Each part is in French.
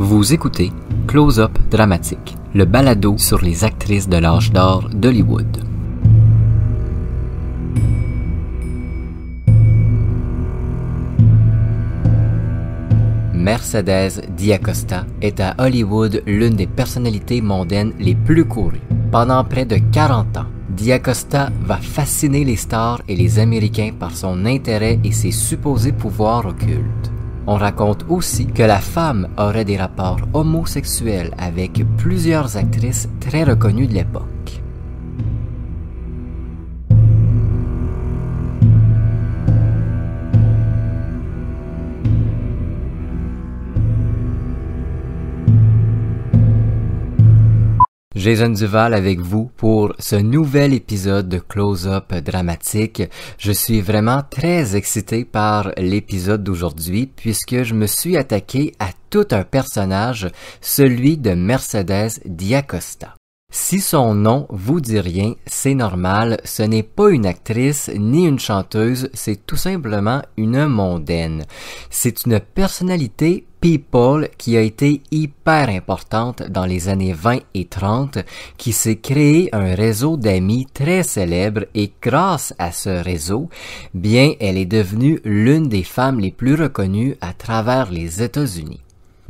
Vous écoutez Close-Up Dramatique, le balado sur les actrices de l'âge d'or d'Hollywood. Mercedes Diacosta est à Hollywood l'une des personnalités mondaines les plus courues. Pendant près de 40 ans, Diacosta va fasciner les stars et les Américains par son intérêt et ses supposés pouvoirs occultes. On raconte aussi que la femme aurait des rapports homosexuels avec plusieurs actrices très reconnues de l'époque. Jason Duval avec vous pour ce nouvel épisode de Close-Up Dramatique. Je suis vraiment très excité par l'épisode d'aujourd'hui puisque je me suis attaqué à tout un personnage, celui de Mercedes Diacosta. Si son nom vous dit rien, c'est normal, ce n'est pas une actrice ni une chanteuse, c'est tout simplement une mondaine. C'est une personnalité People qui a été hyper importante dans les années 20 et 30, qui s'est créé un réseau d'amis très célèbre et grâce à ce réseau, bien elle est devenue l'une des femmes les plus reconnues à travers les États-Unis.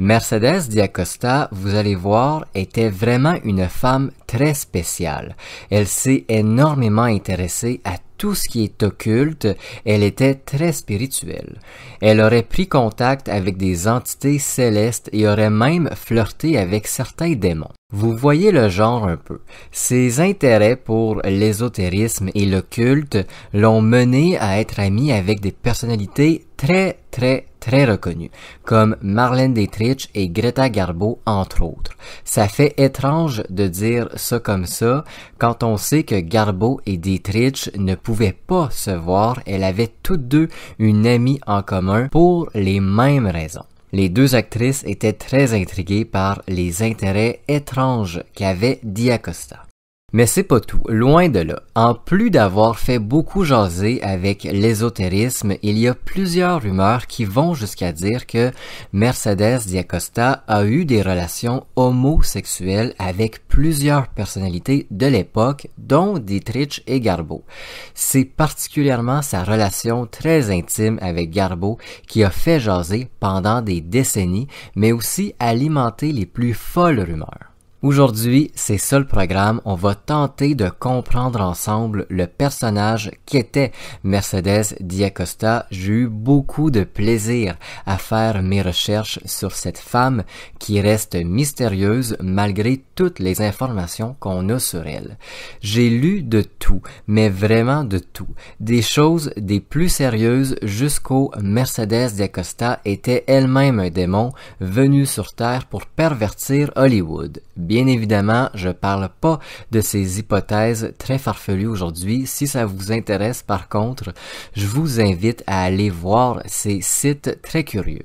Mercedes Diacosta, vous allez voir, était vraiment une femme très spéciale. Elle s'est énormément intéressée à tout ce qui est occulte, elle était très spirituelle. Elle aurait pris contact avec des entités célestes et aurait même flirté avec certains démons. Vous voyez le genre un peu. Ses intérêts pour l'ésotérisme et l'occulte l'ont menée à être amie avec des personnalités très très très reconnus, comme Marlène Dietrich et Greta Garbo entre autres. Ça fait étrange de dire ça comme ça quand on sait que Garbo et Dietrich ne pouvaient pas se voir, elles avaient toutes deux une amie en commun pour les mêmes raisons. Les deux actrices étaient très intriguées par les intérêts étranges qu'avait Diacosta. Mais c'est pas tout, loin de là. En plus d'avoir fait beaucoup jaser avec l'ésotérisme, il y a plusieurs rumeurs qui vont jusqu'à dire que Mercedes Diacosta a eu des relations homosexuelles avec plusieurs personnalités de l'époque, dont Dietrich et Garbo. C'est particulièrement sa relation très intime avec Garbo qui a fait jaser pendant des décennies, mais aussi alimenter les plus folles rumeurs. Aujourd'hui, c'est ça programme. On va tenter de comprendre ensemble le personnage qu'était Mercedes Diacosta. J'ai eu beaucoup de plaisir à faire mes recherches sur cette femme qui reste mystérieuse malgré toutes les informations qu'on a sur elle. J'ai lu de tout, mais vraiment de tout. Des choses des plus sérieuses jusqu'au Mercedes Diacosta était elle-même un démon venu sur Terre pour pervertir Hollywood Bien évidemment, je parle pas de ces hypothèses très farfelues aujourd'hui. Si ça vous intéresse par contre, je vous invite à aller voir ces sites très curieux.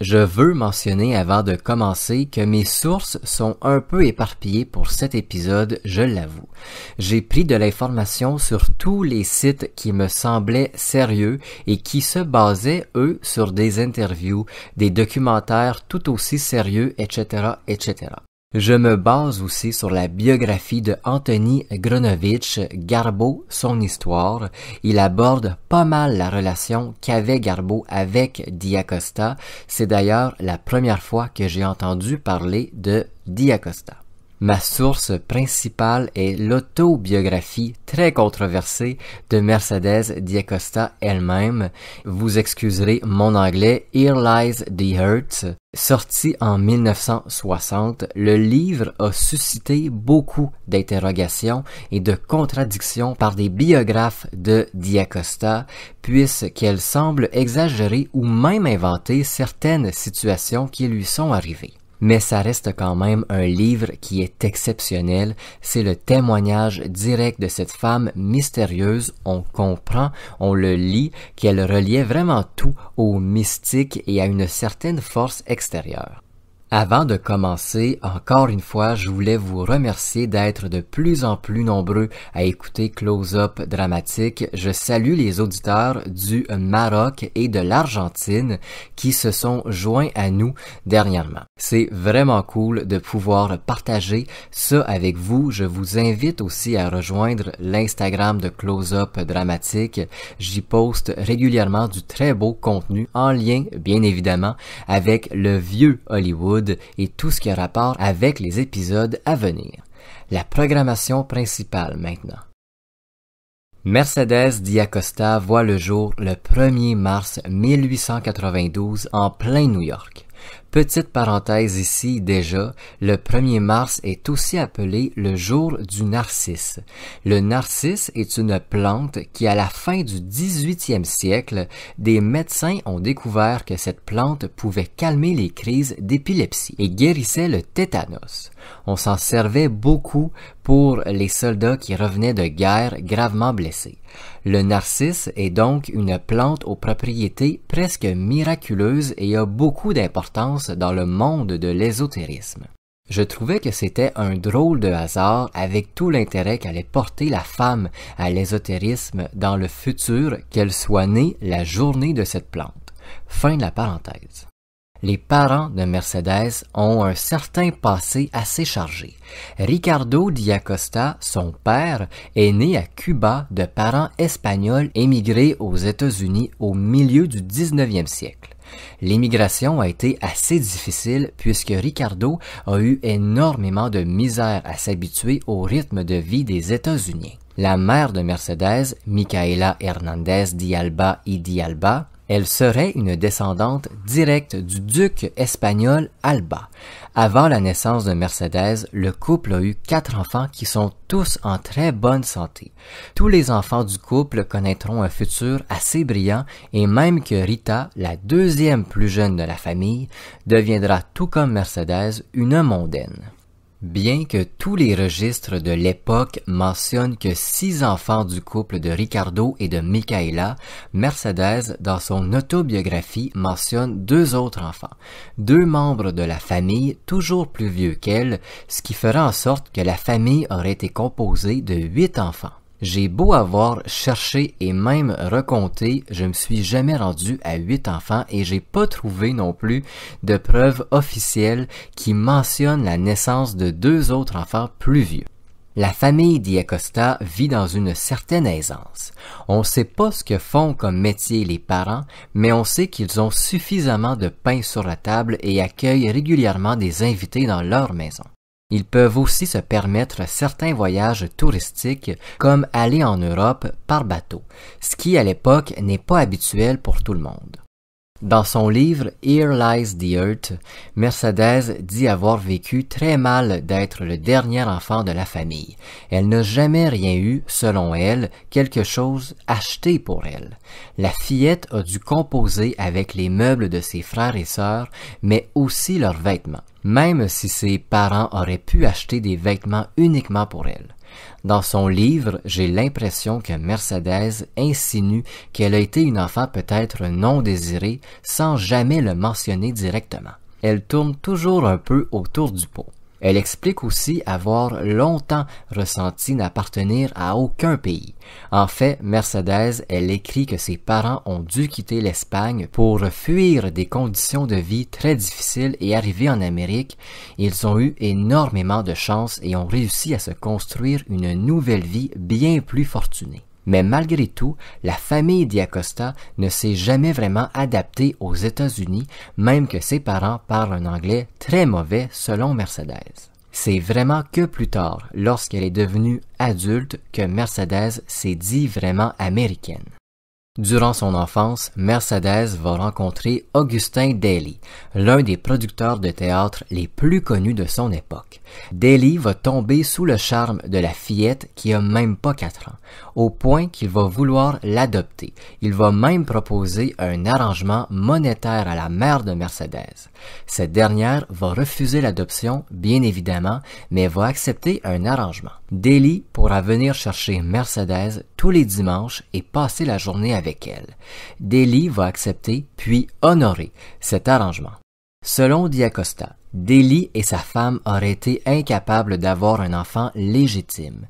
Je veux mentionner avant de commencer que mes sources sont un peu éparpillées pour cet épisode, je l'avoue. J'ai pris de l'information sur tous les sites qui me semblaient sérieux et qui se basaient, eux, sur des interviews, des documentaires tout aussi sérieux, etc., etc. Je me base aussi sur la biographie de Anthony Gronovitch, Garbo, son histoire. Il aborde pas mal la relation qu'avait Garbo avec Diacosta. C'est d'ailleurs la première fois que j'ai entendu parler de Diacosta. Ma source principale est l'autobiographie très controversée de Mercedes Diacosta elle-même. Vous excuserez mon anglais, Here Lies the Hurt. Sorti en 1960, le livre a suscité beaucoup d'interrogations et de contradictions par des biographes de Diacosta, puisqu'elle semble exagérer ou même inventer certaines situations qui lui sont arrivées mais ça reste quand même un livre qui est exceptionnel. C'est le témoignage direct de cette femme mystérieuse. On comprend, on le lit, qu'elle reliait vraiment tout au mystique et à une certaine force extérieure. Avant de commencer, encore une fois, je voulais vous remercier d'être de plus en plus nombreux à écouter Close Up Dramatique. Je salue les auditeurs du Maroc et de l'Argentine qui se sont joints à nous dernièrement. C'est vraiment cool de pouvoir partager ça avec vous. Je vous invite aussi à rejoindre l'Instagram de Close Up Dramatique. J'y poste régulièrement du très beau contenu en lien, bien évidemment, avec le vieux Hollywood et tout ce qui a rapport avec les épisodes à venir. La programmation principale maintenant. Mercedes Diacosta voit le jour le 1er mars 1892 en plein New York. Petite parenthèse ici déjà, le 1er mars est aussi appelé le jour du narcisse. Le narcisse est une plante qui, à la fin du 18e siècle, des médecins ont découvert que cette plante pouvait calmer les crises d'épilepsie et guérissait le tétanos. On s'en servait beaucoup pour les soldats qui revenaient de guerre gravement blessés. Le narcisse est donc une plante aux propriétés presque miraculeuses et a beaucoup d'importance dans le monde de l'ésotérisme. Je trouvais que c'était un drôle de hasard avec tout l'intérêt qu'allait porter la femme à l'ésotérisme dans le futur qu'elle soit née la journée de cette plante. Fin de la parenthèse. Les parents de Mercedes ont un certain passé assez chargé. Ricardo Diacosta, son père, est né à Cuba de parents espagnols émigrés aux États-Unis au milieu du 19e siècle. L'immigration a été assez difficile puisque Ricardo a eu énormément de misère à s'habituer au rythme de vie des États-Unis. La mère de Mercedes, Micaela Hernandez Dialba y Dialba. Elle serait une descendante directe du duc espagnol Alba. Avant la naissance de Mercedes, le couple a eu quatre enfants qui sont tous en très bonne santé. Tous les enfants du couple connaîtront un futur assez brillant et même que Rita, la deuxième plus jeune de la famille, deviendra tout comme Mercedes une mondaine. Bien que tous les registres de l'époque mentionnent que six enfants du couple de Ricardo et de Michaela, Mercedes, dans son autobiographie, mentionne deux autres enfants, deux membres de la famille toujours plus vieux qu'elle, ce qui fera en sorte que la famille aurait été composée de huit enfants. J'ai beau avoir cherché et même reconté, je ne me suis jamais rendu à huit enfants et j'ai pas trouvé non plus de preuves officielles qui mentionnent la naissance de deux autres enfants plus vieux. La famille Diacosta vit dans une certaine aisance. On ne sait pas ce que font comme métier les parents, mais on sait qu'ils ont suffisamment de pain sur la table et accueillent régulièrement des invités dans leur maison. Ils peuvent aussi se permettre certains voyages touristiques comme aller en Europe par bateau, ce qui à l'époque n'est pas habituel pour tout le monde. Dans son livre Here Lies the Earth, Mercedes dit avoir vécu très mal d'être le dernier enfant de la famille. Elle n'a jamais rien eu, selon elle, quelque chose acheté pour elle. La fillette a dû composer avec les meubles de ses frères et sœurs, mais aussi leurs vêtements, même si ses parents auraient pu acheter des vêtements uniquement pour elle. Dans son livre, j'ai l'impression que Mercedes insinue qu'elle a été une enfant peut-être non désirée sans jamais le mentionner directement. Elle tourne toujours un peu autour du pot. Elle explique aussi avoir longtemps ressenti n'appartenir à aucun pays. En fait, Mercedes, elle écrit que ses parents ont dû quitter l'Espagne pour fuir des conditions de vie très difficiles et arriver en Amérique. Ils ont eu énormément de chance et ont réussi à se construire une nouvelle vie bien plus fortunée mais malgré tout, la famille Diacosta ne s'est jamais vraiment adaptée aux États-Unis, même que ses parents parlent un anglais très mauvais selon Mercedes. C'est vraiment que plus tard, lorsqu'elle est devenue adulte, que Mercedes s'est dit vraiment américaine. Durant son enfance, Mercedes va rencontrer Augustin Daly, l'un des producteurs de théâtre les plus connus de son époque. Daly va tomber sous le charme de la fillette qui a même pas quatre ans, au point qu'il va vouloir l'adopter. Il va même proposer un arrangement monétaire à la mère de Mercedes. Cette dernière va refuser l'adoption, bien évidemment, mais va accepter un arrangement. Daly pourra venir chercher Mercedes tous les dimanches et passer la journée avec elle. va accepter puis honorer cet arrangement. Selon Diacosta, Deli et sa femme auraient été incapables d'avoir un enfant légitime.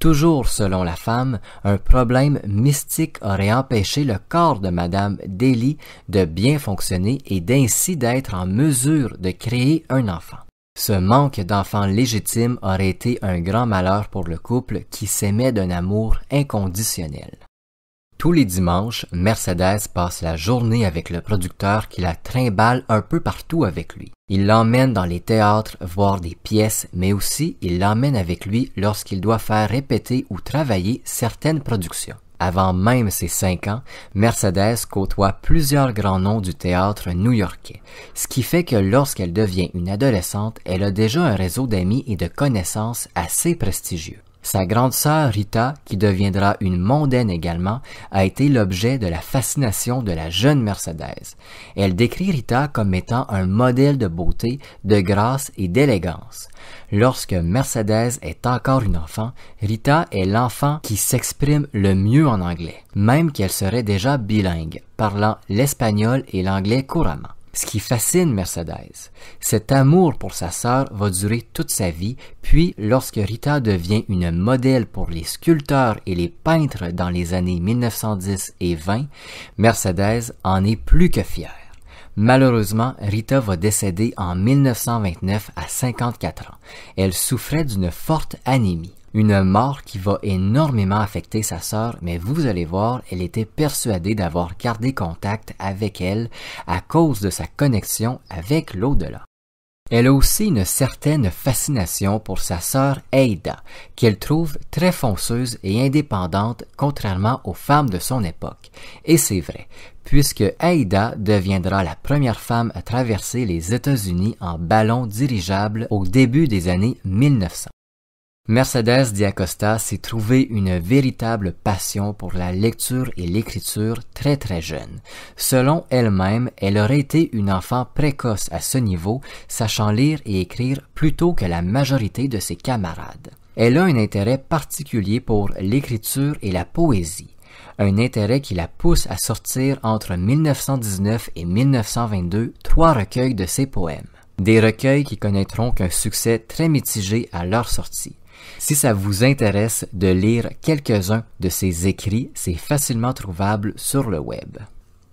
Toujours selon la femme, un problème mystique aurait empêché le corps de Madame Deli de bien fonctionner et d'ainsi d'être en mesure de créer un enfant. Ce manque d'enfant légitime aurait été un grand malheur pour le couple qui s'aimait d'un amour inconditionnel. Tous les dimanches, Mercedes passe la journée avec le producteur qui la trimballe un peu partout avec lui. Il l'emmène dans les théâtres voir des pièces, mais aussi il l'emmène avec lui lorsqu'il doit faire répéter ou travailler certaines productions. Avant même ses cinq ans, Mercedes côtoie plusieurs grands noms du théâtre new-yorkais, ce qui fait que lorsqu'elle devient une adolescente, elle a déjà un réseau d'amis et de connaissances assez prestigieux. Sa grande sœur Rita, qui deviendra une mondaine également, a été l'objet de la fascination de la jeune Mercedes. Elle décrit Rita comme étant un modèle de beauté, de grâce et d'élégance. Lorsque Mercedes est encore une enfant, Rita est l'enfant qui s'exprime le mieux en anglais, même qu'elle serait déjà bilingue, parlant l'espagnol et l'anglais couramment. Ce qui fascine Mercedes, cet amour pour sa sœur va durer toute sa vie, puis lorsque Rita devient une modèle pour les sculpteurs et les peintres dans les années 1910 et 20, Mercedes en est plus que fière. Malheureusement, Rita va décéder en 1929 à 54 ans. Elle souffrait d'une forte anémie. Une mort qui va énormément affecter sa sœur, mais vous allez voir, elle était persuadée d'avoir gardé contact avec elle à cause de sa connexion avec l'au-delà. Elle a aussi une certaine fascination pour sa sœur Aida, qu'elle trouve très fonceuse et indépendante contrairement aux femmes de son époque. Et c'est vrai, puisque Aida deviendra la première femme à traverser les États-Unis en ballon dirigeable au début des années 1900. Mercedes Diacosta s'est trouvé une véritable passion pour la lecture et l'écriture très très jeune. Selon elle-même, elle aurait été une enfant précoce à ce niveau, sachant lire et écrire plutôt que la majorité de ses camarades. Elle a un intérêt particulier pour l'écriture et la poésie un intérêt qui la pousse à sortir entre 1919 et 1922 trois recueils de ses poèmes. Des recueils qui connaîtront qu'un succès très mitigé à leur sortie. Si ça vous intéresse de lire quelques-uns de ses écrits, c'est facilement trouvable sur le web.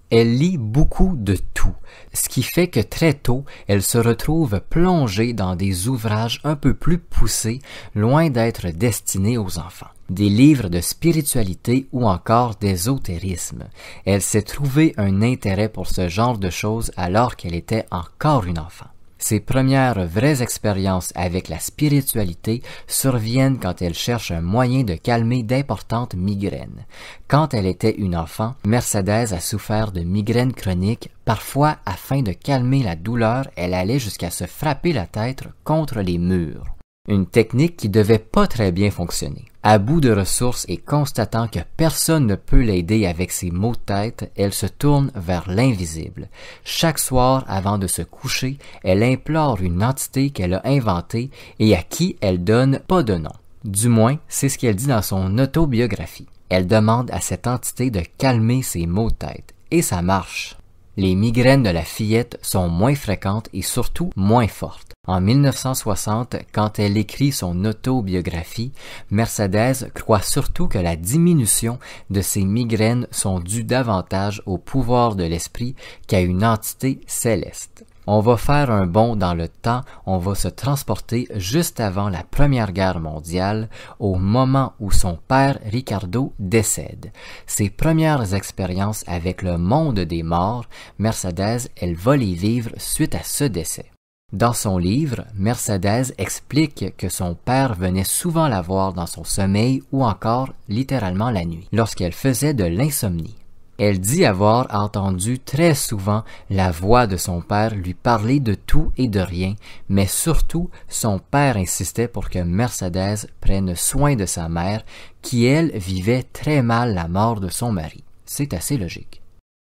Elle lit beaucoup de tout, ce qui fait que très tôt, elle se retrouve plongée dans des ouvrages un peu plus poussés, loin d'être destinés aux enfants. Des livres de spiritualité ou encore d'ésotérisme. Elle s'est trouvé un intérêt pour ce genre de choses alors qu'elle était encore une enfant. Ses premières vraies expériences avec la spiritualité surviennent quand elle cherche un moyen de calmer d'importantes migraines. Quand elle était une enfant, Mercedes a souffert de migraines chroniques. Parfois, afin de calmer la douleur, elle allait jusqu'à se frapper la tête contre les murs. Une technique qui devait pas très bien fonctionner. À bout de ressources et constatant que personne ne peut l'aider avec ses maux de tête, elle se tourne vers l'invisible. Chaque soir, avant de se coucher, elle implore une entité qu'elle a inventée et à qui elle donne pas de nom. Du moins, c'est ce qu'elle dit dans son autobiographie. Elle demande à cette entité de calmer ses maux de tête. Et ça marche les migraines de la fillette sont moins fréquentes et surtout moins fortes. En 1960, quand elle écrit son autobiographie, Mercedes croit surtout que la diminution de ses migraines sont dues davantage au pouvoir de l'esprit qu'à une entité céleste on va faire un bond dans le temps, on va se transporter juste avant la Première Guerre mondiale, au moment où son père Ricardo décède. Ses premières expériences avec le monde des morts, Mercedes, elle va les vivre suite à ce décès. Dans son livre, Mercedes explique que son père venait souvent la voir dans son sommeil ou encore littéralement la nuit, lorsqu'elle faisait de l'insomnie. Elle dit avoir entendu très souvent la voix de son père lui parler de tout et de rien, mais surtout son père insistait pour que Mercedes prenne soin de sa mère, qui elle vivait très mal la mort de son mari. C'est assez logique.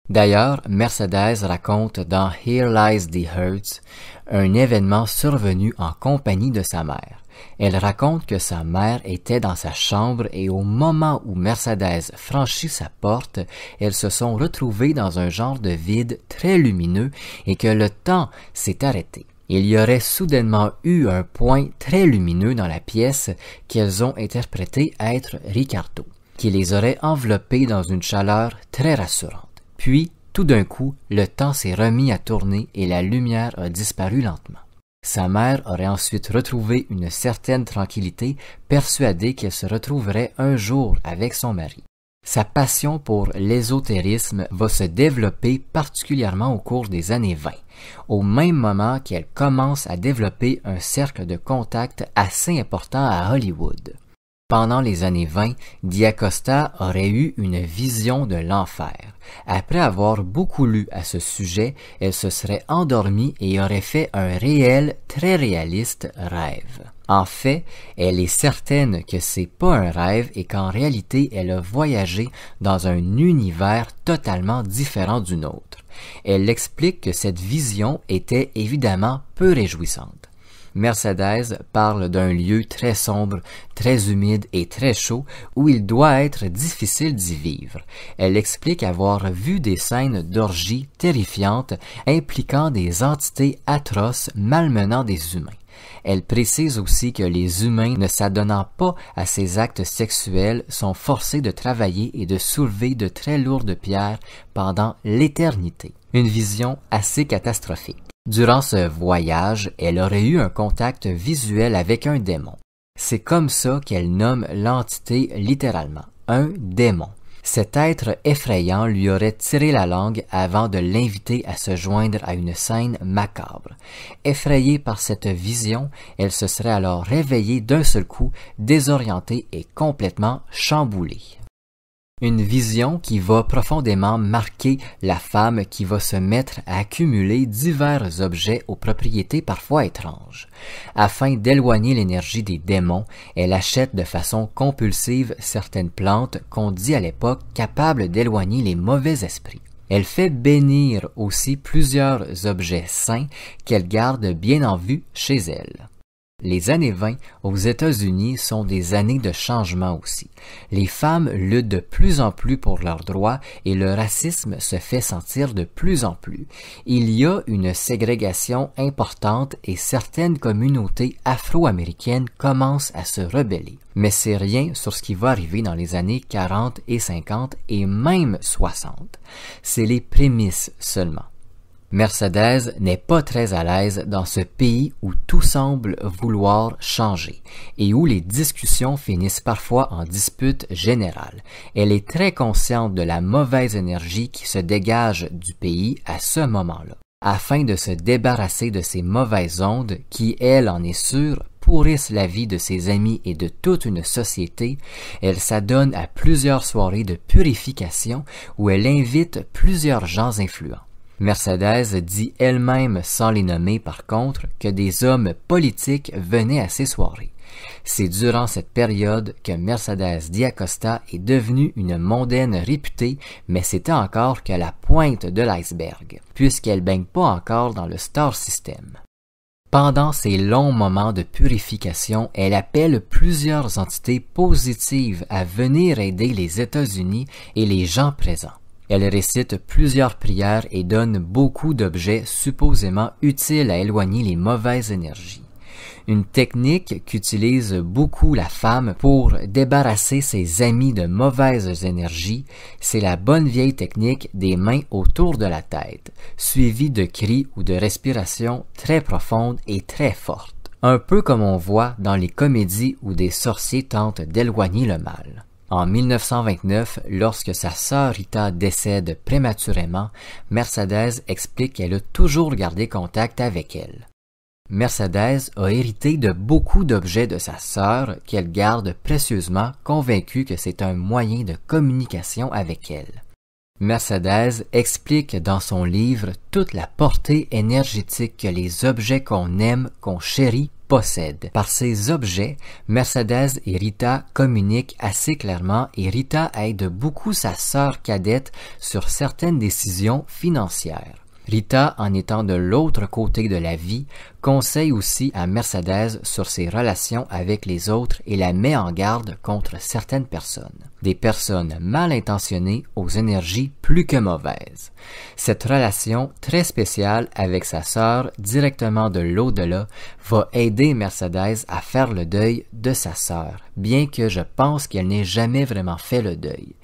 D'ailleurs, Mercedes raconte dans Here Lies the Hurts, un événement survenu en compagnie de sa mère. Elle raconte que sa mère était dans sa chambre et au moment où Mercedes franchit sa porte, elles se sont retrouvées dans un genre de vide très lumineux et que le temps s'est arrêté. Il y aurait soudainement eu un point très lumineux dans la pièce qu'elles ont interprété être Ricardo, qui les aurait enveloppées dans une chaleur très rassurante. Puis, tout d'un coup, le temps s'est remis à tourner et la lumière a disparu lentement. Sa mère aurait ensuite retrouvé une certaine tranquillité, persuadée qu'elle se retrouverait un jour avec son mari. Sa passion pour l'ésotérisme va se développer particulièrement au cours des années 20, au même moment qu'elle commence à développer un cercle de contact assez important à Hollywood. Pendant les années 20, Diacosta aurait eu une vision de l'enfer. Après avoir beaucoup lu à ce sujet, elle se serait endormie et aurait fait un réel, très réaliste rêve. En fait, elle est certaine que c'est pas un rêve et qu'en réalité, elle a voyagé dans un univers totalement différent du nôtre. Elle explique que cette vision était évidemment peu réjouissante. Mercedes parle d'un lieu très sombre, très humide et très chaud où il doit être difficile d'y vivre. Elle explique avoir vu des scènes d'orgies terrifiantes impliquant des entités atroces malmenant des humains. Elle précise aussi que les humains ne s'adonnant pas à ces actes sexuels sont forcés de travailler et de soulever de très lourdes pierres pendant l'éternité. Une vision assez catastrophique. Durant ce voyage, elle aurait eu un contact visuel avec un démon. C'est comme ça qu'elle nomme l'entité littéralement, un démon. Cet être effrayant lui aurait tiré la langue avant de l'inviter à se joindre à une scène macabre. Effrayée par cette vision, elle se serait alors réveillée d'un seul coup, désorientée et complètement chamboulée. Une vision qui va profondément marquer la femme qui va se mettre à accumuler divers objets aux propriétés parfois étranges. Afin d'éloigner l'énergie des démons, elle achète de façon compulsive certaines plantes qu'on dit à l'époque capables d'éloigner les mauvais esprits. Elle fait bénir aussi plusieurs objets saints qu'elle garde bien en vue chez elle. Les années 20 aux États-Unis sont des années de changement aussi. Les femmes luttent de plus en plus pour leurs droits et le racisme se fait sentir de plus en plus. Il y a une ségrégation importante et certaines communautés afro-américaines commencent à se rebeller. Mais c'est rien sur ce qui va arriver dans les années 40 et 50 et même 60. C'est les prémices seulement. Mercedes n'est pas très à l'aise dans ce pays où tout semble vouloir changer et où les discussions finissent parfois en dispute générale. Elle est très consciente de la mauvaise énergie qui se dégage du pays à ce moment-là, afin de se débarrasser de ces mauvaises ondes qui, elle en est sûre, pourrissent la vie de ses amis et de toute une société, elle s'adonne à plusieurs soirées de purification où elle invite plusieurs gens influents. Mercedes dit elle-même, sans les nommer par contre, que des hommes politiques venaient à ses soirées. C'est durant cette période que Mercedes Diacosta est devenue une mondaine réputée, mais c'était encore que la pointe de l'iceberg, puisqu'elle baigne pas encore dans le star system. Pendant ces longs moments de purification, elle appelle plusieurs entités positives à venir aider les États-Unis et les gens présents. Elle récite plusieurs prières et donne beaucoup d'objets supposément utiles à éloigner les mauvaises énergies. Une technique qu'utilise beaucoup la femme pour débarrasser ses amis de mauvaises énergies, c'est la bonne vieille technique des mains autour de la tête, suivie de cris ou de respirations très profondes et très fortes, un peu comme on voit dans les comédies où des sorciers tentent d'éloigner le mal. En 1929, lorsque sa sœur Rita décède prématurément, Mercedes explique qu'elle a toujours gardé contact avec elle. Mercedes a hérité de beaucoup d'objets de sa sœur qu'elle garde précieusement, convaincue que c'est un moyen de communication avec elle. Mercedes explique dans son livre toute la portée énergétique que les objets qu'on aime, qu'on chérit, possède. Par ces objets, Mercedes et Rita communiquent assez clairement et Rita aide beaucoup sa sœur cadette sur certaines décisions financières. Rita, en étant de l'autre côté de la vie, conseille aussi à Mercedes sur ses relations avec les autres et la met en garde contre certaines personnes, des personnes mal intentionnées aux énergies plus que mauvaises. Cette relation très spéciale avec sa sœur directement de l'au-delà va aider Mercedes à faire le deuil de sa sœur, bien que je pense qu'elle n'ait jamais vraiment fait le deuil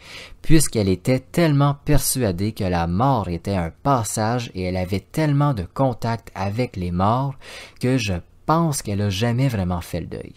puisqu'elle était tellement persuadée que la mort était un passage et elle avait tellement de contact avec les morts que je pense qu'elle a jamais vraiment fait le deuil.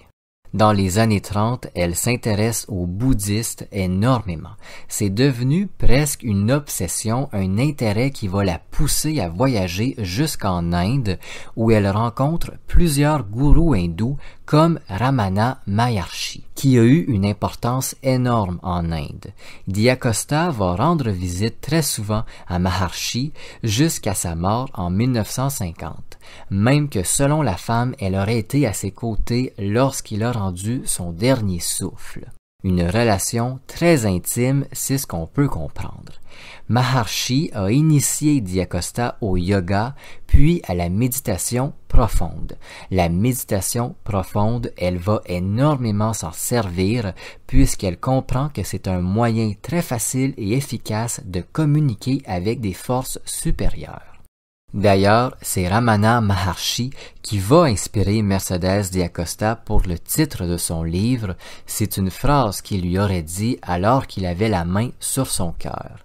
Dans les années 30, elle s'intéresse aux bouddhistes énormément. C'est devenu presque une obsession, un intérêt qui va la pousser à voyager jusqu'en Inde, où elle rencontre plusieurs gourous hindous comme Ramana Maharshi, qui a eu une importance énorme en Inde. Diacosta va rendre visite très souvent à Maharshi jusqu'à sa mort en 1950, même que selon la femme, elle aurait été à ses côtés lorsqu'il a rendu son dernier souffle. Une relation très intime, c'est ce qu'on peut comprendre. Maharshi a initié Diacosta au yoga, puis à la méditation profonde. La méditation profonde, elle va énormément s'en servir puisqu'elle comprend que c'est un moyen très facile et efficace de communiquer avec des forces supérieures. D'ailleurs, c'est Ramana Maharshi qui va inspirer Mercedes Diacosta pour le titre de son livre. C'est une phrase qu'il lui aurait dit alors qu'il avait la main sur son cœur.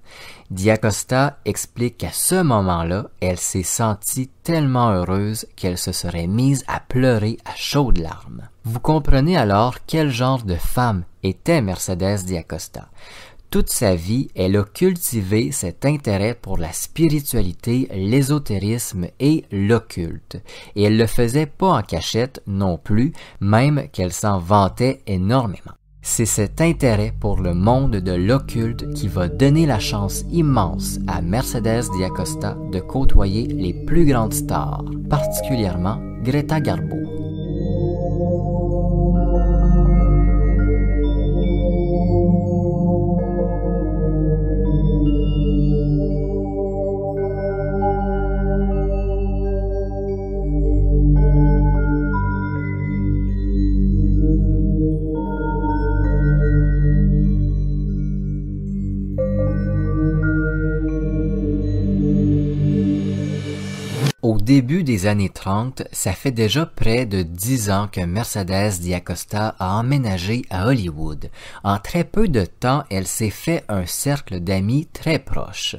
Diacosta explique qu'à ce moment-là, elle s'est sentie tellement heureuse qu'elle se serait mise à pleurer à chaudes larmes. Vous comprenez alors quel genre de femme était Mercedes Diacosta toute sa vie, elle a cultivé cet intérêt pour la spiritualité, l'ésotérisme et l'occulte. Et elle le faisait pas en cachette non plus, même qu'elle s'en vantait énormément. C'est cet intérêt pour le monde de l'occulte qui va donner la chance immense à Mercedes Diacosta de côtoyer les plus grandes stars, particulièrement Greta Garbo. début des années 30, ça fait déjà près de 10 ans que Mercedes Diacosta a emménagé à Hollywood. En très peu de temps, elle s'est fait un cercle d'amis très proches.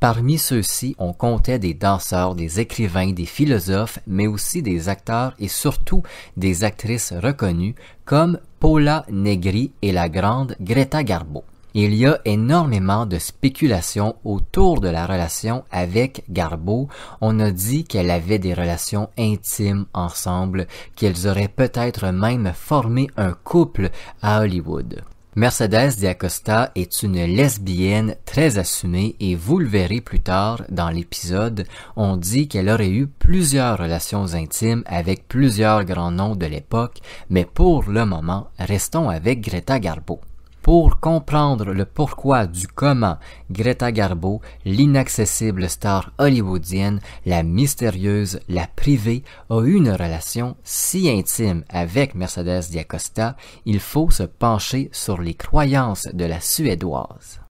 Parmi ceux-ci, on comptait des danseurs, des écrivains, des philosophes, mais aussi des acteurs et surtout des actrices reconnues comme Paula Negri et la grande Greta Garbo il y a énormément de spéculations autour de la relation avec Garbo. On a dit qu'elle avait des relations intimes ensemble, qu'elles auraient peut-être même formé un couple à Hollywood. Mercedes Diacosta est une lesbienne très assumée et vous le verrez plus tard dans l'épisode, on dit qu'elle aurait eu plusieurs relations intimes avec plusieurs grands noms de l'époque, mais pour le moment, restons avec Greta Garbo. Pour comprendre le pourquoi du comment Greta Garbo, l'inaccessible star hollywoodienne, la mystérieuse, la privée, a eu une relation si intime avec Mercedes Diacosta, il faut se pencher sur les croyances de la Suédoise.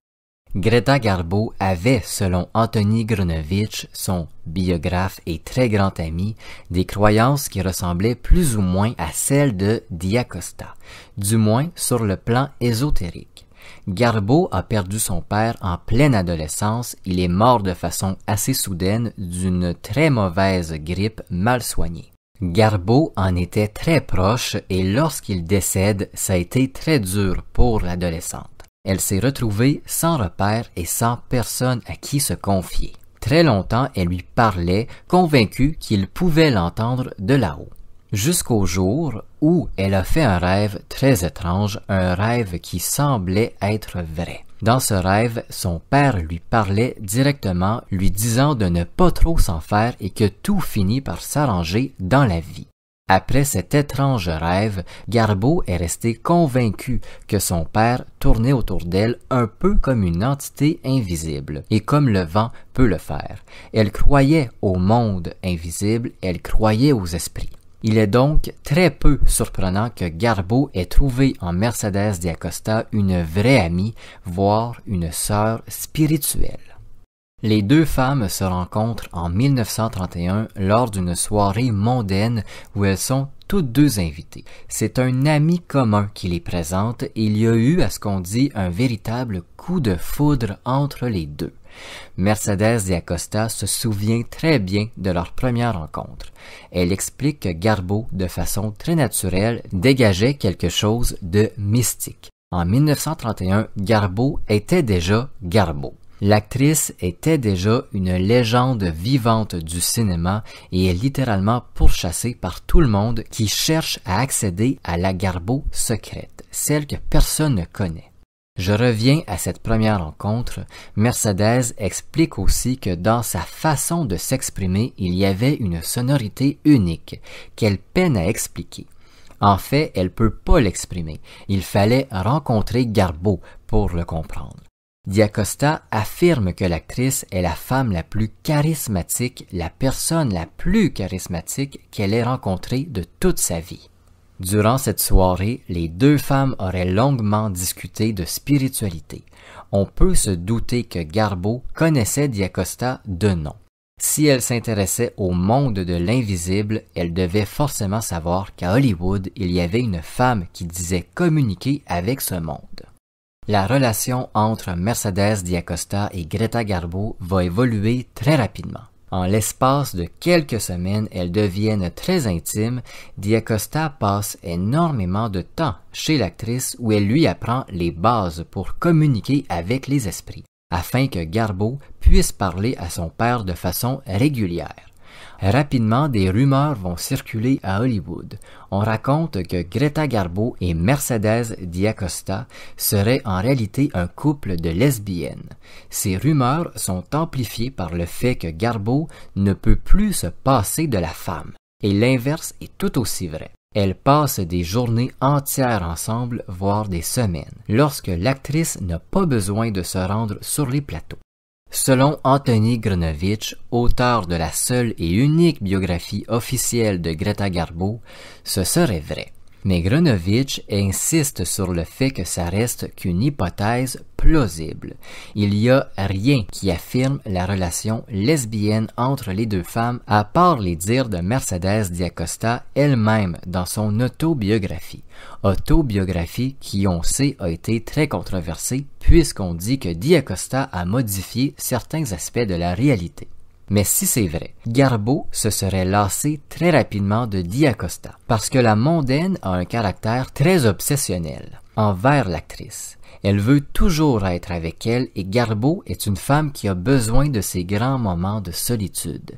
Greta Garbo avait, selon Anthony Grunovich, son biographe et très grand ami, des croyances qui ressemblaient plus ou moins à celles de Diacosta, du moins sur le plan ésotérique. Garbo a perdu son père en pleine adolescence, il est mort de façon assez soudaine d'une très mauvaise grippe mal soignée. Garbo en était très proche et lorsqu'il décède, ça a été très dur pour l'adolescente elle s'est retrouvée sans repère et sans personne à qui se confier. Très longtemps, elle lui parlait, convaincue qu'il pouvait l'entendre de là-haut. Jusqu'au jour où elle a fait un rêve très étrange, un rêve qui semblait être vrai. Dans ce rêve, son père lui parlait directement, lui disant de ne pas trop s'en faire et que tout finit par s'arranger dans la vie. Après cet étrange rêve, Garbo est resté convaincu que son père tournait autour d'elle un peu comme une entité invisible, et comme le vent peut le faire. Elle croyait au monde invisible, elle croyait aux esprits. Il est donc très peu surprenant que Garbo ait trouvé en Mercedes d'Acosta une vraie amie, voire une sœur spirituelle. Les deux femmes se rencontrent en 1931 lors d'une soirée mondaine où elles sont toutes deux invitées. C'est un ami commun qui les présente et il y a eu, à ce qu'on dit, un véritable coup de foudre entre les deux. Mercedes et Acosta se souvient très bien de leur première rencontre. Elle explique que Garbo, de façon très naturelle, dégageait quelque chose de mystique. En 1931, Garbo était déjà Garbeau. L'actrice était déjà une légende vivante du cinéma et est littéralement pourchassée par tout le monde qui cherche à accéder à la Garbo secrète, celle que personne ne connaît. Je reviens à cette première rencontre. Mercedes explique aussi que dans sa façon de s'exprimer, il y avait une sonorité unique qu'elle peine à expliquer. En fait, elle peut pas l'exprimer. Il fallait rencontrer Garbo pour le comprendre. Diacosta affirme que l'actrice est la femme la plus charismatique, la personne la plus charismatique qu'elle ait rencontrée de toute sa vie. Durant cette soirée, les deux femmes auraient longuement discuté de spiritualité. On peut se douter que Garbo connaissait Diacosta de nom. Si elle s'intéressait au monde de l'invisible, elle devait forcément savoir qu'à Hollywood, il y avait une femme qui disait communiquer avec ce monde. La relation entre Mercedes Diacosta et Greta Garbo va évoluer très rapidement. En l'espace de quelques semaines, elles deviennent très intimes. Diacosta passe énormément de temps chez l'actrice où elle lui apprend les bases pour communiquer avec les esprits, afin que Garbo puisse parler à son père de façon régulière. Rapidement, des rumeurs vont circuler à Hollywood. On raconte que Greta Garbo et Mercedes Diacosta seraient en réalité un couple de lesbiennes. Ces rumeurs sont amplifiées par le fait que Garbo ne peut plus se passer de la femme. Et l'inverse est tout aussi vrai. Elles passent des journées entières ensemble, voire des semaines, lorsque l'actrice n'a pas besoin de se rendre sur les plateaux. Selon Anthony Gronovitch, auteur de la seule et unique biographie officielle de Greta Garbo, ce serait vrai. Mais Grunovitch insiste sur le fait que ça reste qu'une hypothèse plausible. Il n'y a rien qui affirme la relation lesbienne entre les deux femmes à part les dires de Mercedes Diacosta elle-même dans son autobiographie. Autobiographie qui on sait a été très controversée puisqu'on dit que Diacosta a modifié certains aspects de la réalité. Mais si c'est vrai, Garbo se serait lassé très rapidement de Diacosta, parce que la mondaine a un caractère très obsessionnel envers l'actrice. Elle veut toujours être avec elle et Garbo est une femme qui a besoin de ses grands moments de solitude.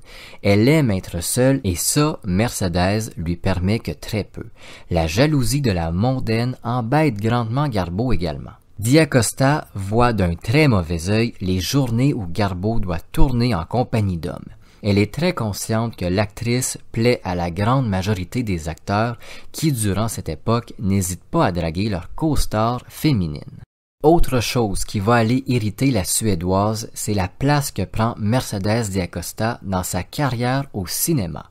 Elle aime être seule et ça, Mercedes lui permet que très peu. La jalousie de la mondaine embête grandement Garbo également. Diacosta voit d'un très mauvais œil les journées où Garbo doit tourner en compagnie d'hommes. Elle est très consciente que l'actrice plaît à la grande majorité des acteurs qui, durant cette époque, n'hésitent pas à draguer leur co-star féminine. Autre chose qui va aller irriter la Suédoise, c'est la place que prend Mercedes Diacosta dans sa carrière au cinéma.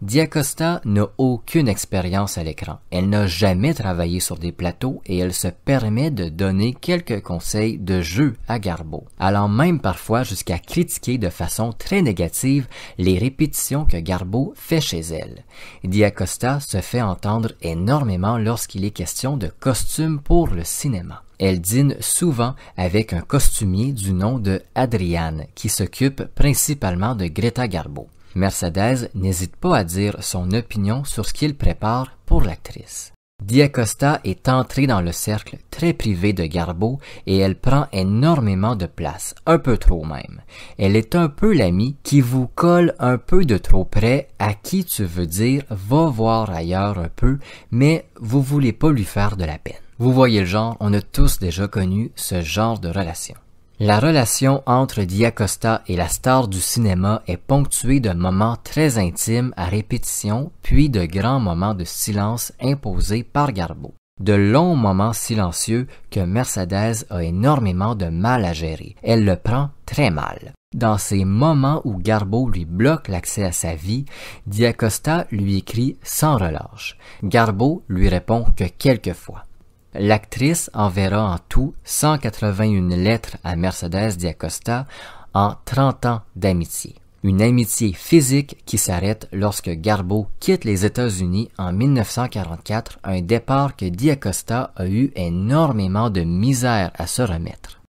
Diacosta n'a aucune expérience à l'écran. Elle n'a jamais travaillé sur des plateaux et elle se permet de donner quelques conseils de jeu à Garbo, allant même parfois jusqu'à critiquer de façon très négative les répétitions que Garbo fait chez elle. Diacosta se fait entendre énormément lorsqu'il est question de costumes pour le cinéma. Elle dîne souvent avec un costumier du nom de Adriane, qui s'occupe principalement de Greta Garbo. Mercedes n'hésite pas à dire son opinion sur ce qu'il prépare pour l'actrice. Diacosta est entrée dans le cercle très privé de Garbo et elle prend énormément de place, un peu trop même. Elle est un peu l'amie qui vous colle un peu de trop près à qui tu veux dire va voir ailleurs un peu, mais vous voulez pas lui faire de la peine. Vous voyez le genre, on a tous déjà connu ce genre de relation. La relation entre Diacosta et la star du cinéma est ponctuée de moments très intimes à répétition, puis de grands moments de silence imposés par Garbo. De longs moments silencieux que Mercedes a énormément de mal à gérer. Elle le prend très mal. Dans ces moments où Garbo lui bloque l'accès à sa vie, Diacosta lui écrit sans relâche. Garbo lui répond que quelquefois. L'actrice enverra en tout 181 lettres à Mercedes Diacosta en 30 ans d'amitié. Une amitié physique qui s'arrête lorsque Garbo quitte les États-Unis en 1944, un départ que Diacosta a eu énormément de misère à se remettre.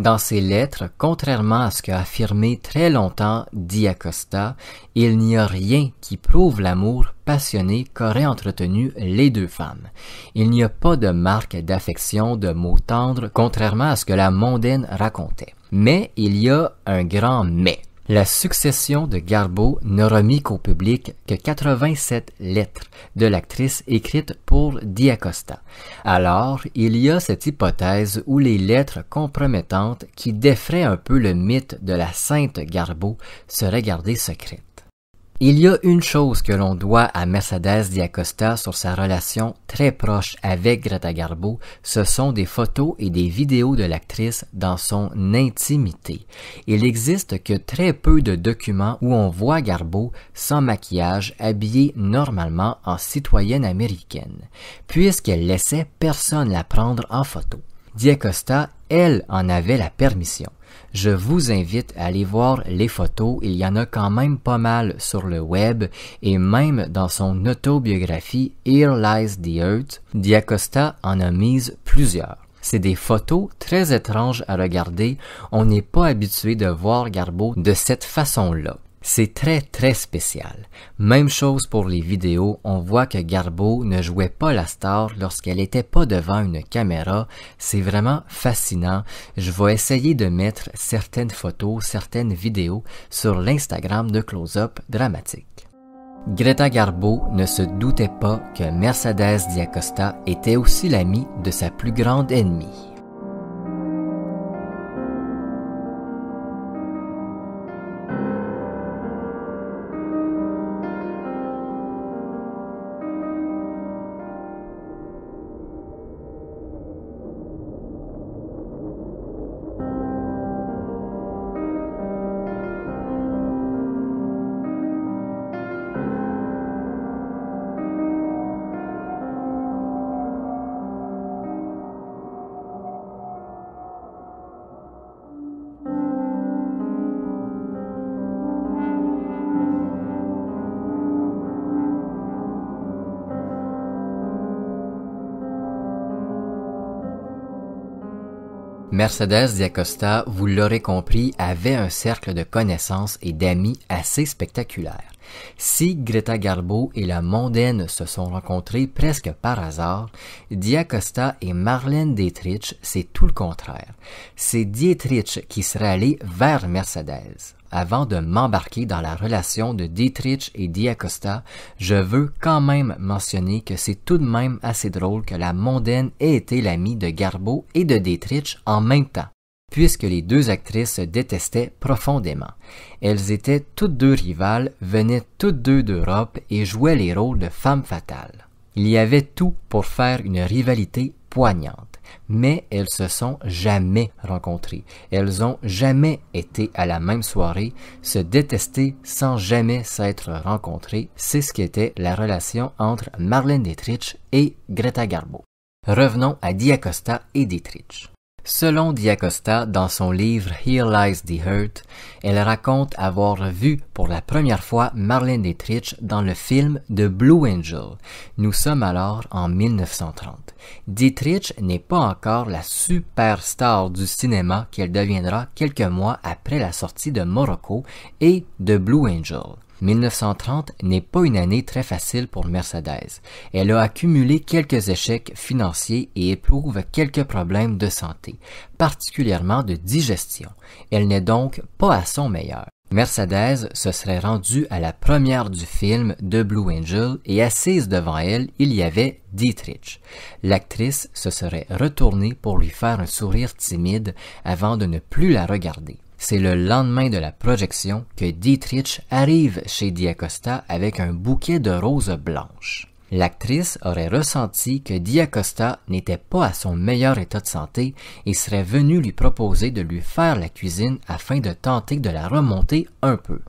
Dans ses lettres, contrairement à ce qu'a affirmé très longtemps Diacosta, il n'y a rien qui prouve l'amour passionné qu'auraient entretenu les deux femmes. Il n'y a pas de marque d'affection, de mots tendres, contrairement à ce que la mondaine racontait. Mais il y a un grand mais. La succession de Garbeau ne remit qu'au public que 87 lettres de l'actrice écrites pour Diacosta. Alors, il y a cette hypothèse où les lettres compromettantes qui défraient un peu le mythe de la sainte Garbeau seraient gardées secrètes. Il y a une chose que l'on doit à Mercedes Diacosta sur sa relation très proche avec Greta Garbo, ce sont des photos et des vidéos de l'actrice dans son intimité. Il n'existe que très peu de documents où on voit Garbo sans maquillage, habillée normalement en citoyenne américaine, puisqu'elle laissait personne la prendre en photo. Diacosta, elle, en avait la permission je vous invite à aller voir les photos. Il y en a quand même pas mal sur le web et même dans son autobiographie Here Lies the Earth, Diacosta en a mise plusieurs. C'est des photos très étranges à regarder. On n'est pas habitué de voir Garbo de cette façon-là. C'est très très spécial. Même chose pour les vidéos, on voit que Garbo ne jouait pas la star lorsqu'elle n'était pas devant une caméra. C'est vraiment fascinant. Je vais essayer de mettre certaines photos, certaines vidéos sur l'Instagram de Close-Up Dramatique. Greta Garbo ne se doutait pas que Mercedes Diacosta était aussi l'amie de sa plus grande ennemie. Mercedes Diacosta, vous l'aurez compris, avait un cercle de connaissances et d'amis assez spectaculaire. Si Greta Garbo et la mondaine se sont rencontrées presque par hasard, Diacosta et Marlène Dietrich, c'est tout le contraire. C'est Dietrich qui serait allé vers Mercedes avant de m'embarquer dans la relation de Dietrich et Diacosta, je veux quand même mentionner que c'est tout de même assez drôle que la mondaine ait été l'amie de Garbo et de Dietrich en même temps, puisque les deux actrices se détestaient profondément. Elles étaient toutes deux rivales, venaient toutes deux d'Europe et jouaient les rôles de femmes fatales. Il y avait tout pour faire une rivalité poignante mais elles se sont jamais rencontrées. Elles ont jamais été à la même soirée, se détester sans jamais s'être rencontrées. C'est ce qu'était la relation entre Marlène Dietrich et Greta Garbo. Revenons à Diacosta et Dietrich. Selon Diacosta, dans son livre Here Lies the Hurt, elle raconte avoir vu pour la première fois Marlene Dietrich dans le film The Blue Angel. Nous sommes alors en 1930. Dietrich n'est pas encore la superstar du cinéma qu'elle deviendra quelques mois après la sortie de Morocco et de Blue Angel. 1930 n'est pas une année très facile pour Mercedes. Elle a accumulé quelques échecs financiers et éprouve quelques problèmes de santé, particulièrement de digestion. Elle n'est donc pas à son meilleur. Mercedes se serait rendue à la première du film The Blue Angel et assise devant elle, il y avait Dietrich. L'actrice se serait retournée pour lui faire un sourire timide avant de ne plus la regarder. C'est le lendemain de la projection que Dietrich arrive chez Diacosta avec un bouquet de roses blanches. L'actrice aurait ressenti que Diacosta n'était pas à son meilleur état de santé et serait venue lui proposer de lui faire la cuisine afin de tenter de la remonter un peu.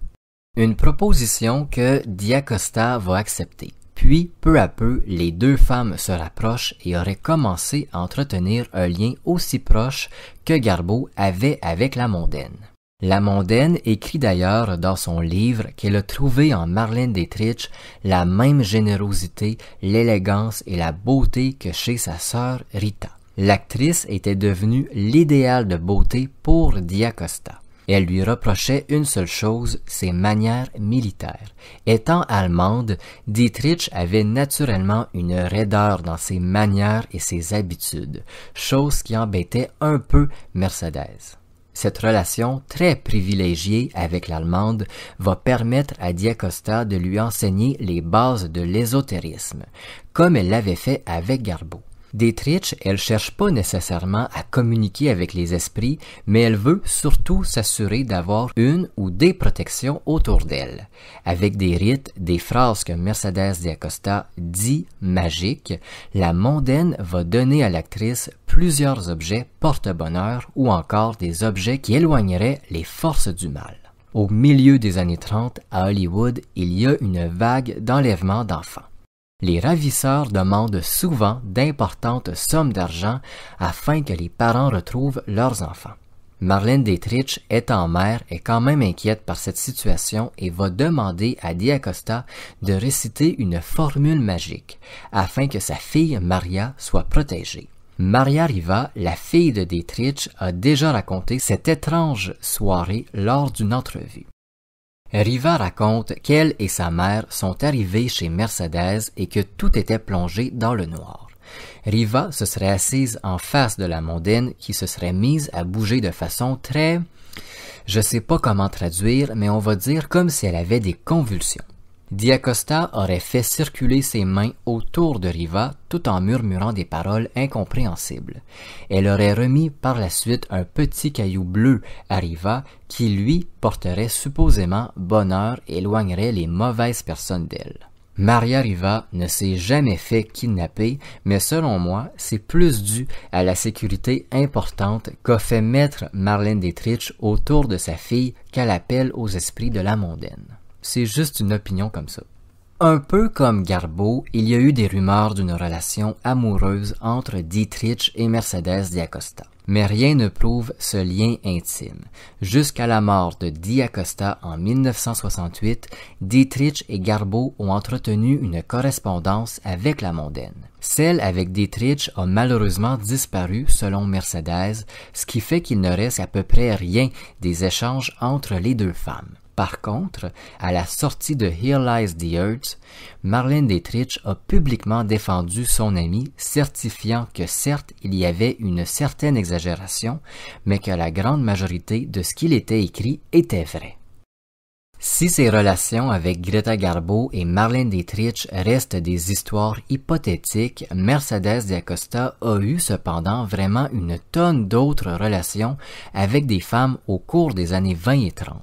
Une proposition que Diacosta va accepter. Puis, peu à peu, les deux femmes se rapprochent et auraient commencé à entretenir un lien aussi proche que Garbo avait avec la mondaine. La mondaine écrit d'ailleurs dans son livre qu'elle a trouvé en Marlène Dietrich la même générosité, l'élégance et la beauté que chez sa sœur Rita. L'actrice était devenue l'idéal de beauté pour Diacosta. Elle lui reprochait une seule chose, ses manières militaires. Étant allemande, Dietrich avait naturellement une raideur dans ses manières et ses habitudes, chose qui embêtait un peu Mercedes. Cette relation très privilégiée avec l'Allemande va permettre à Diacosta de lui enseigner les bases de l'ésotérisme, comme elle l'avait fait avec Garbo triches, elle cherche pas nécessairement à communiquer avec les esprits, mais elle veut surtout s'assurer d'avoir une ou des protections autour d'elle, avec des rites, des phrases que Mercedes de Acosta dit magiques. La mondaine va donner à l'actrice plusieurs objets porte-bonheur ou encore des objets qui éloigneraient les forces du mal. Au milieu des années 30, à Hollywood, il y a une vague d'enlèvements d'enfants les ravisseurs demandent souvent d'importantes sommes d'argent afin que les parents retrouvent leurs enfants. Marlène Dietrich, étant mère, est quand même inquiète par cette situation et va demander à Diacosta de réciter une formule magique afin que sa fille Maria soit protégée. Maria Riva, la fille de Dietrich, a déjà raconté cette étrange soirée lors d'une entrevue. Riva raconte qu'elle et sa mère sont arrivées chez Mercedes et que tout était plongé dans le noir. Riva se serait assise en face de la mondaine qui se serait mise à bouger de façon très... Je sais pas comment traduire, mais on va dire comme si elle avait des convulsions. Diacosta aurait fait circuler ses mains autour de Riva tout en murmurant des paroles incompréhensibles. Elle aurait remis par la suite un petit caillou bleu à Riva qui lui porterait supposément bonheur et éloignerait les mauvaises personnes d'elle. Maria Riva ne s'est jamais fait kidnapper, mais selon moi, c'est plus dû à la sécurité importante qu'a fait mettre Marlène Dietrich autour de sa fille qu'à l'appel aux esprits de la mondaine. C'est juste une opinion comme ça. Un peu comme Garbeau, il y a eu des rumeurs d'une relation amoureuse entre Dietrich et Mercedes Diacosta. Mais rien ne prouve ce lien intime. Jusqu'à la mort de Diacosta en 1968, Dietrich et Garbo ont entretenu une correspondance avec la mondaine. Celle avec Dietrich a malheureusement disparu selon Mercedes, ce qui fait qu'il ne reste à peu près rien des échanges entre les deux femmes. Par contre, à la sortie de Here Lies the Earth, Marlene Dietrich a publiquement défendu son ami, certifiant que certes il y avait une certaine exagération, mais que la grande majorité de ce qu'il était écrit était vrai. Si ses relations avec Greta Garbo et Marlene Dietrich restent des histoires hypothétiques, Mercedes d'Acosta a eu cependant vraiment une tonne d'autres relations avec des femmes au cours des années 20 et 30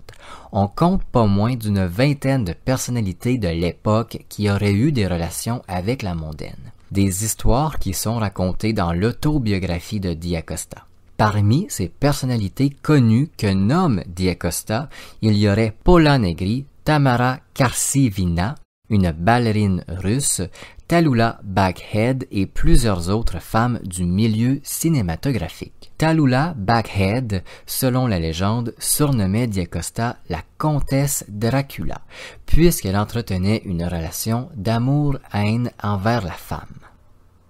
on compte pas moins d'une vingtaine de personnalités de l'époque qui auraient eu des relations avec la mondaine. Des histoires qui sont racontées dans l'autobiographie de Diacosta. Parmi ces personnalités connues que nomme Diacosta, il y aurait Pola Negri, Tamara Karsivina, une ballerine russe, Talula Backhead et plusieurs autres femmes du milieu cinématographique. Talula Backhead, selon la légende, surnommait Diacosta la comtesse Dracula, puisqu'elle entretenait une relation d'amour-haine envers la femme.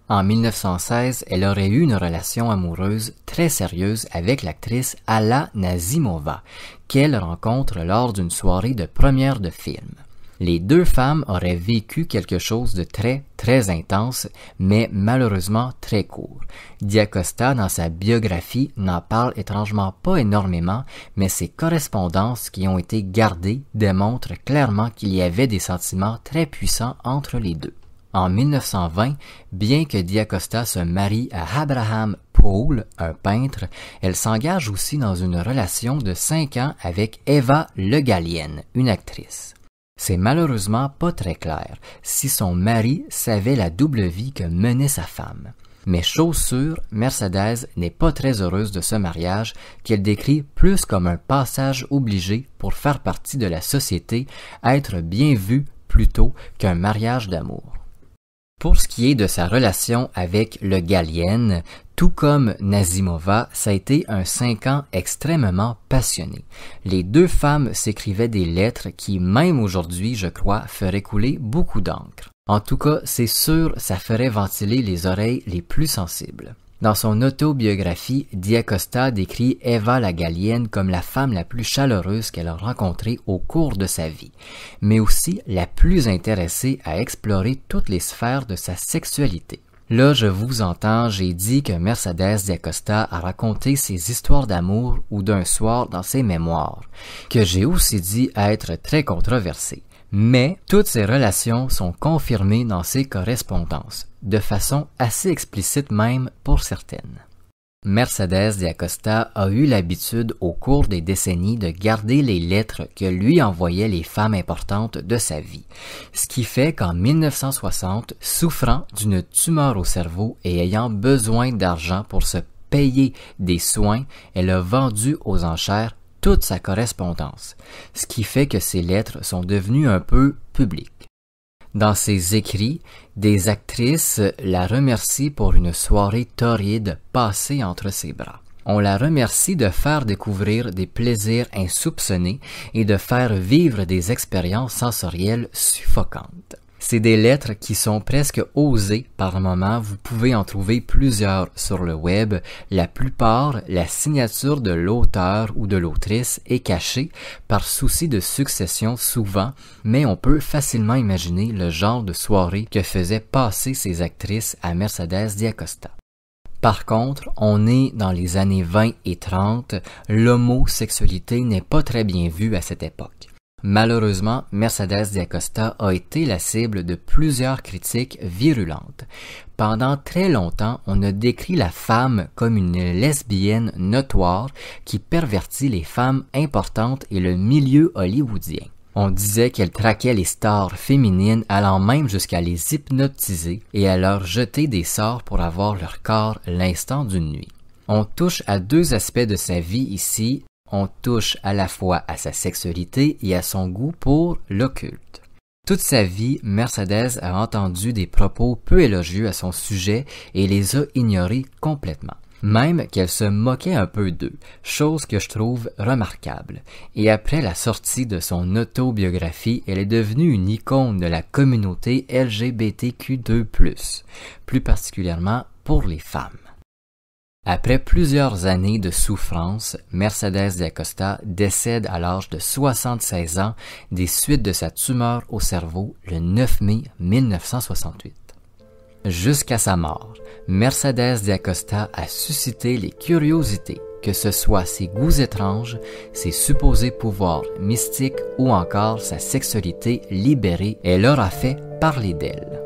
En 1916, elle aurait eu une relation amoureuse très sérieuse avec l'actrice Alla Nazimova, qu'elle rencontre lors d'une soirée de première de film. Les deux femmes auraient vécu quelque chose de très, très intense, mais malheureusement très court. Diacosta, dans sa biographie, n'en parle étrangement pas énormément, mais ses correspondances qui ont été gardées démontrent clairement qu'il y avait des sentiments très puissants entre les deux. En 1920, bien que Diacosta se marie à Abraham Paul, un peintre, elle s'engage aussi dans une relation de cinq ans avec Eva Legallienne, une actrice. C'est malheureusement pas très clair si son mari savait la double vie que menait sa femme. Mais chose sûre, Mercedes n'est pas très heureuse de ce mariage qu'elle décrit plus comme un passage obligé pour faire partie de la société, être bien vue plutôt qu'un mariage d'amour. Pour ce qui est de sa relation avec le Galienne... Tout comme Nazimova, ça a été un cinq ans extrêmement passionné. Les deux femmes s'écrivaient des lettres qui, même aujourd'hui, je crois, feraient couler beaucoup d'encre. En tout cas, c'est sûr, ça ferait ventiler les oreilles les plus sensibles. Dans son autobiographie, Diacosta décrit Eva la Galienne comme la femme la plus chaleureuse qu'elle a rencontrée au cours de sa vie, mais aussi la plus intéressée à explorer toutes les sphères de sa sexualité. Là, je vous entends, j'ai dit que Mercedes D'Acosta a raconté ses histoires d'amour ou d'un soir dans ses mémoires, que j'ai aussi dit être très controversée. Mais toutes ces relations sont confirmées dans ses correspondances, de façon assez explicite même pour certaines. Mercedes Acosta a eu l'habitude au cours des décennies de garder les lettres que lui envoyaient les femmes importantes de sa vie, ce qui fait qu'en 1960, souffrant d'une tumeur au cerveau et ayant besoin d'argent pour se payer des soins, elle a vendu aux enchères toute sa correspondance, ce qui fait que ses lettres sont devenues un peu publiques. Dans ses écrits, des actrices la remercient pour une soirée torride passée entre ses bras. On la remercie de faire découvrir des plaisirs insoupçonnés et de faire vivre des expériences sensorielles suffocantes. C'est des lettres qui sont presque osées par moment. Vous pouvez en trouver plusieurs sur le web. La plupart, la signature de l'auteur ou de l'autrice est cachée par souci de succession souvent, mais on peut facilement imaginer le genre de soirée que faisaient passer ces actrices à Mercedes Diacosta. Par contre, on est dans les années 20 et 30, l'homosexualité n'est pas très bien vue à cette époque. Malheureusement, Mercedes Acosta a été la cible de plusieurs critiques virulentes. Pendant très longtemps, on a décrit la femme comme une lesbienne notoire qui pervertit les femmes importantes et le milieu hollywoodien. On disait qu'elle traquait les stars féminines, allant même jusqu'à les hypnotiser et à leur jeter des sorts pour avoir leur corps l'instant d'une nuit. On touche à deux aspects de sa vie ici, on touche à la fois à sa sexualité et à son goût pour l'occulte. Toute sa vie, Mercedes a entendu des propos peu élogieux à son sujet et les a ignorés complètement. Même qu'elle se moquait un peu d'eux, chose que je trouve remarquable. Et après la sortie de son autobiographie, elle est devenue une icône de la communauté LGBTQ2+, plus particulièrement pour les femmes. Après plusieurs années de souffrance, Mercedes de Acosta décède à l'âge de 76 ans des suites de sa tumeur au cerveau le 9 mai 1968. Jusqu'à sa mort, Mercedes de Acosta a suscité les curiosités, que ce soit ses goûts étranges, ses supposés pouvoirs mystiques ou encore sa sexualité libérée, elle a fait parler d'elle.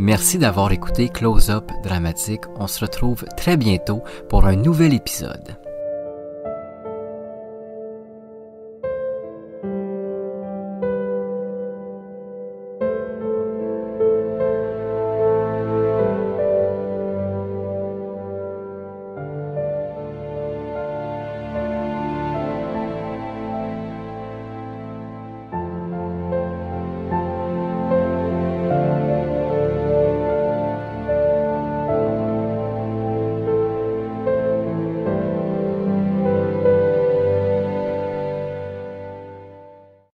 Merci d'avoir écouté Close Up Dramatique. On se retrouve très bientôt pour un nouvel épisode.